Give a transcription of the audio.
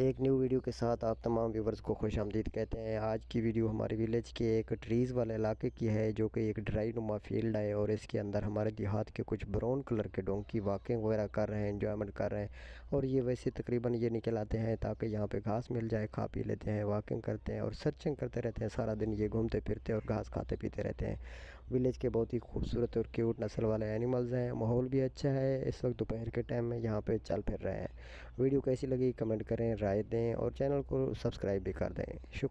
एक new video के साथ आप तमाम व्यूवर्स को खुश आमदीद कहते हैं आज की वीडियो हमारे विलेज के एक ट्रीज़ वाले इलाके की है जो कि एक ड्राई नुमा फील्ड है और इसके अंदर हमारे देहात के कुछ ब्राउन कलर के डोंकी वॉकिंग वगैरह कर रहे हैं इन्जॉयमेंट कर रहे हैं और ये वैसे तकरीबन ये निकल आते हैं ताकि यहाँ पर घास मिल जाए खा पी लेते हैं वॉकिंग करते हैं और सर्चिंग करते रहते हैं सारा दिन ये घूमते फिरते और घास खाते पीते रहते हैं विलेज के बहुत ही खूबसूरत और क्यूट नस्ल वाले एनिमल्स हैं माहौल भी अच्छा है इस वक्त दोपहर के टाइम में यहाँ पे चल फिर रहे हैं वीडियो कैसी लगी कमेंट करें राय दें और चैनल को सब्सक्राइब भी कर दें शुक्रिया